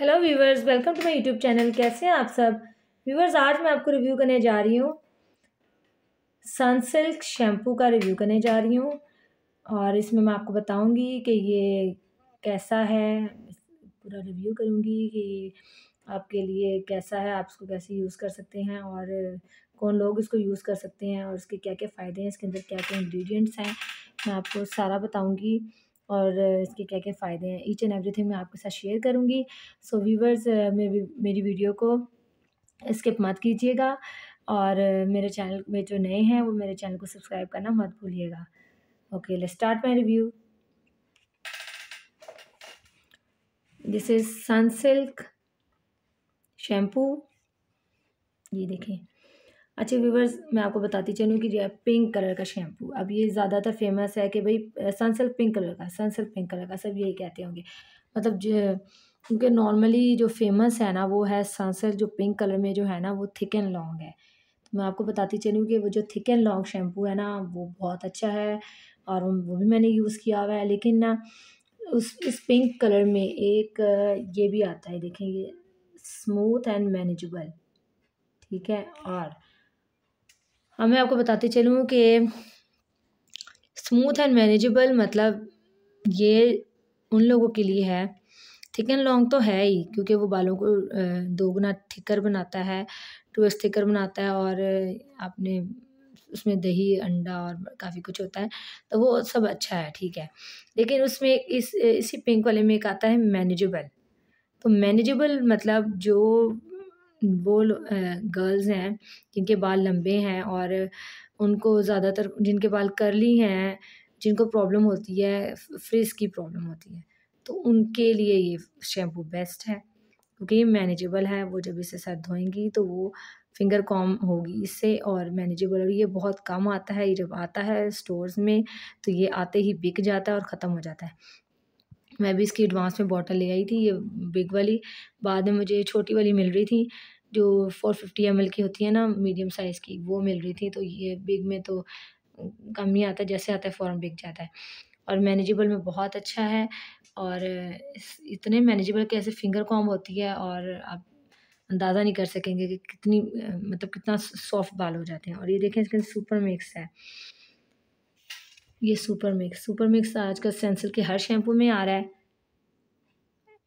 hello viewers welcome to my YouTube channel कैसे हैं आप सब व्यूवर्स आज मैं आपको रिव्यू करने जा रही हूँ सनसिल्क शैम्पू का रिव्यू करने जा रही हूँ और इसमें मैं आपको बताऊँगी कि ये कैसा है पूरा रिव्यू करूँगी कि आपके लिए कैसा है आप इसको कैसे यूज़ कर सकते हैं और कौन लोग इसको यूज़ कर सकते हैं और इसके क्या क्या फ़ायदे हैं इसके अंदर क्या क्या इन्ग्रीडियंट्स हैं मैं आपको सारा बताऊँगी और इसके क्या क्या फ़ायदे हैं ईच एंड एवरीथिंग मैं आपके साथ शेयर करूँगी सो व्यूवर्स मेरी मेरी वीडियो को स्किप मत कीजिएगा और मेरे चैनल में जो नए हैं वो मेरे चैनल को सब्सक्राइब करना मत भूलिएगा okay let's start my review this is Sunsilk shampoo ये देखें अच्छे व्यूवर्स मैं आपको बताती चलूँ कि जो है पिंक कलर का शैम्पू अब ये ज़्यादातर फेमस है कि भाई सनसिल्क पिंक कलर का सनसिल्क पिंक कलर का सब यही कहते होंगे मतलब जो क्योंकि नॉर्मली जो फेमस है ना वो है सनसिल्क जो पिंक कलर में जो है ना वो थिक एंड लॉन्ग है तो मैं आपको बताती चलूँ कि वो जो थिक एंड लॉन्ग शैम्पू है ना वो बहुत अच्छा है और वो भी मैंने यूज़ किया हुआ है लेकिन ना उस इस पिंक कलर में एक ये भी आता है देखेंगे स्मूथ एंड मैनेजबल ठीक है और अब मैं आपको बताते चलूँ कि स्मूथ एंड मैनेजेबल मतलब ये उन लोगों के लिए है थिक एंड लॉन्ग तो है ही क्योंकि वो बालों को दोगुना थिकर बनाता है टूस थिकर बनाता है और आपने उसमें दही अंडा और काफ़ी कुछ होता है तो वो सब अच्छा है ठीक है लेकिन उसमें इस इसी पिंक वाले में एक आता है मैनेजेबल तो मैनेजेबल मतलब जो वो गर्ल्स हैं जिनके बाल लंबे हैं और उनको ज़्यादातर जिनके बाल कर्ली हैं जिनको प्रॉब्लम होती है फ्रिज की प्रॉब्लम होती है तो उनके लिए ये शैम्पू बेस्ट है क्योंकि ये मैनेजेबल है वो जब इसे सर धोएंगी तो वो फिंगर कॉम होगी इससे और मैनेजेबल और ये बहुत कम आता है ये जब आता है स्टोर्स में तो ये आते ही बिक जाता है और ख़त्म हो जाता है मैं भी इसकी एडवांस में बॉटल ले आई थी ये बिग वाली बाद में मुझे छोटी वाली मिल रही थी जो फोर फिफ्टी एम की होती है ना मीडियम साइज़ की वो मिल रही थी तो ये बिग में तो कम ही आता है जैसे आता है फ़ौर बिक जाता है और मैनेजेबल में बहुत अच्छा है और इतने मैनेजेबल के ऐसे फिंगर कॉम होती है और आप अंदाज़ा नहीं कर सकेंगे कि कितनी मतलब कितना सॉफ्ट बाल हो जाते हैं और ये देखें इसके सुपर मिक्स है ये सुपर मिक्स सुपर मिक्स आजकल सेंसिल के हर शैम्पू में आ रहा है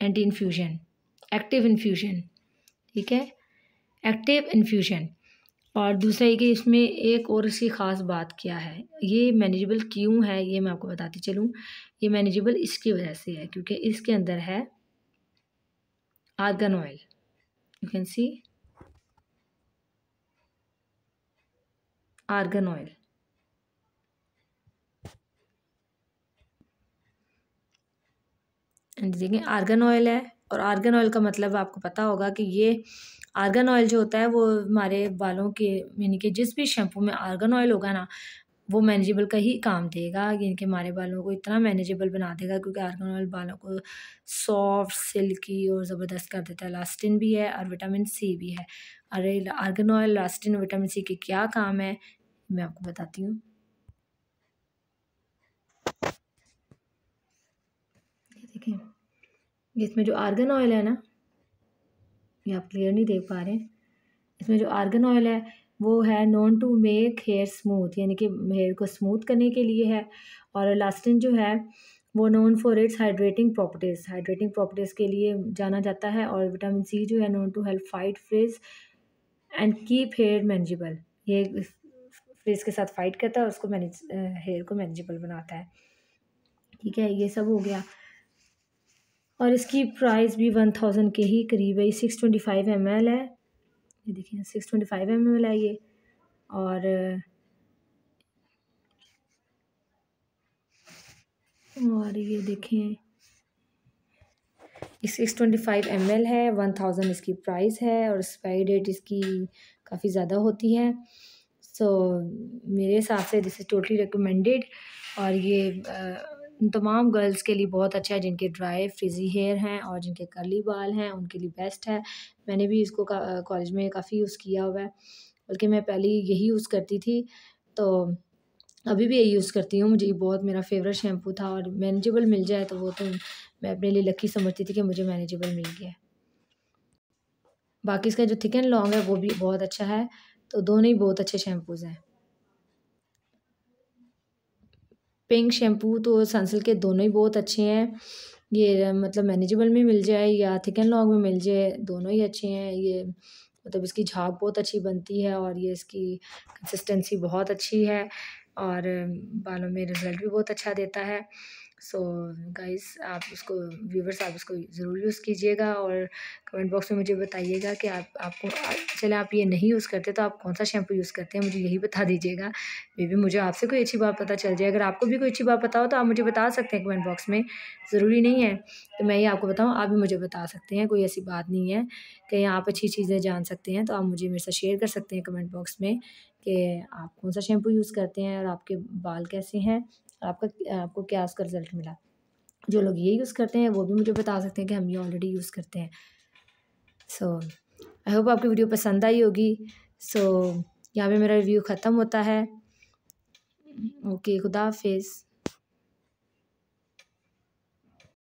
एंटी इन्फ्यूजन एक्टिव इन्फ्यूजन ठीक है एक्टिव इन्फ्यूजन और दूसरा ये कि इसमें एक और इसकी ख़ास बात क्या है ये मैनेजेबल क्यों है ये मैं आपको बताती चलूँ ये मैनेजेबल इसकी वजह से है क्योंकि इसके अंदर है argan oil you can see argan oil हाँ देखिए आर्गन ऑयल है और आर्गन ऑयल का मतलब आपको पता होगा कि ये आर्गन ऑयल जो होता है वो हमारे बालों के यानी कि जिस भी शैम्पू में आर्गन ऑयल होगा ना वो मैनेजेबल का ही काम देगा यानी कि हमारे बालों को इतना मैनेजेबल बना देगा क्योंकि आर्गन ऑयल बालों को सॉफ्ट सिल्की और ज़बरदस्त कर देता है लास्टिन भी है और विटामिन सी भी है अरे argan oil elastin vitamin C के क्या काम है मैं आपको बताती हूँ इसमें जो आर्गन ऑयल है ना ये आप क्लियर नहीं देख पा रहे हैं इसमें जो आर्गन ऑयल है वो है known to make hair smooth यानी कि हेयर को स्मूथ करने के लिए है और लास्टिन जो है वो known for its hydrating properties hydrating properties के लिए जाना जाता है और विटामिन सी जो है known to help fight frizz and keep hair manageable ये फ्रिज के साथ फाइट करता है उसको मैनेज हेयर को मैनेजेबल बनाता है ठीक है ये सब हो गया और इसकी प्राइस भी वन थाउजेंड के ही करीब है ये six twenty five M L है ये देखिए six twenty five M L है ये और और ये देखें six twenty five M L है वन थाउजेंड इसकी प्राइस है और एक्सपायरी डेट इसकी काफ़ी ज़्यादा होती है सो so, मेरे हिसाब से दिस इज़ टोटली रिकमेंडेड और ये आ, उन तमाम गर्ल्स के लिए बहुत अच्छा है जिनके ड्राई फ्रिजी हेयर हैं और जिनके कर्ली बाल हैं उनके लिए बेस्ट है मैंने भी इसको कॉलेज में काफ़ी यूज़ किया हुआ है बल्कि मैं पहले यही यूज़ करती थी तो अभी भी यही यूज़ करती हूँ मुझे ये बहुत मेरा फेवरेट शैम्पू था और मैनेजेबल मिल जाए तो वो तो मैं अपने लिए लकी समझती थी कि मुझे मैनेजेबल मिल गया बाकी इसका जो थिक एंड लॉन्ग है वो भी बहुत अच्छा है तो दोनों ही बहुत अच्छे शैम्पूज़ हैं पिंक शैम्पू तो सनसिल्क के दोनों ही बहुत अच्छे हैं ये मतलब मैनेजेबल में मिल जाए या थिक एंड लॉन्ग में मिल जाए दोनों ही अच्छे हैं ये मतलब इसकी झाग बहुत अच्छी बनती है और ये इसकी कंसिस्टेंसी बहुत अच्छी है और बालों में रिज़ल्ट भी बहुत अच्छा देता है सो गाइस आप उसको व्यूवर्स आप उसको ज़रूर यूज़ कीजिएगा और कमेंट बॉक्स में मुझे बताइएगा कि आप आपको चले आप ये नहीं यूज़ करते तो आप कौन सा शैम्पू यूज़ करते हैं मुझे यही बता दीजिएगा मे भी मुझे आपसे कोई अच्छी बात पता चल जाए अगर आपको भी कोई अच्छी बात पता हो तो आप मुझे बता सकते हैं कमेंट बॉक्स में ज़रूरी नहीं है तो मैं ये आपको बताऊँ आप भी मुझे बता सकते हैं कोई ऐसी बात नहीं है कि आप अच्छी चीज़ें जान सकते हैं तो आप मुझे मेरे साथ शेयर कर सकते हैं कमेंट बॉक्स में कि आप कौन सा शैम्पू यूज़ करते हैं और आपके बाल कैसे हैं आपका आपको क्या उसका रिज़ल्ट मिला जो लोग ये यूज़ करते हैं वो भी मुझे बता सकते हैं कि हम ये ऑलरेडी यूज़ करते हैं सो आई होप आपकी वीडियो पसंद आई होगी सो so, यहाँ पे मेरा रिव्यू ख़त्म होता है ओके खुदा हाफिज़